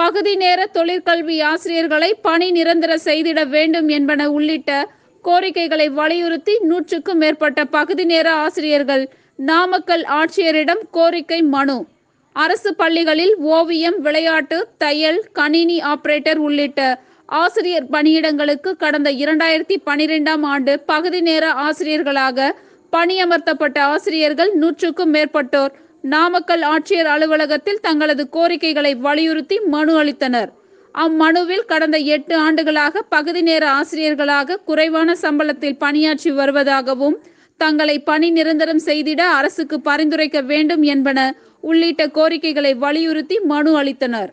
பகுதி நேர தொழிற்கல்வி ஆசிரியர்களை பணி நிரந்தர செய்திட வேண்டும் என்பன உள்ளிட்ட கோரிக்கைகளை வலியுறுத்தி நூற்றுக்கும் மேற்பட்ட பகுதி நேர ஆசிரியர்கள் நாமக்கல் ஆட்சியரிடம் கோரிக்கை மனு அரசு பள்ளிகளில் ஓவியம் விளையாட்டு தையல் கணினி ஆபரேட்டர் உள்ளிட்ட ஆசிரியர் பணியிடங்களுக்கு கடந்த இரண்டாயிரத்தி பனிரெண்டாம் ஆண்டு பகுதி நேர ஆசிரியர்களாக பணியமர்த்தப்பட்ட ஆசிரியர்கள் நூற்றுக்கும் மேற்பட்டோர் நாமக்கல் ஆட்சியர் அலுவலகத்தில் தங்களது கோரிக்கைகளை வலியுறுத்தி மனு அளித்தனர் அம்மனுவில் கடந்த எட்டு ஆண்டுகளாக பகுதி நேர ஆசிரியர்களாக குறைவான சம்பளத்தில் பணியாற்றி வருவதாகவும் தங்களை பணி நிரந்தரம் செய்திட அரசுக்கு பரிந்துரைக்க வேண்டும் என்பன உள்ளிட்ட கோரிக்கைகளை வலியுறுத்தி மனு அளித்தனர்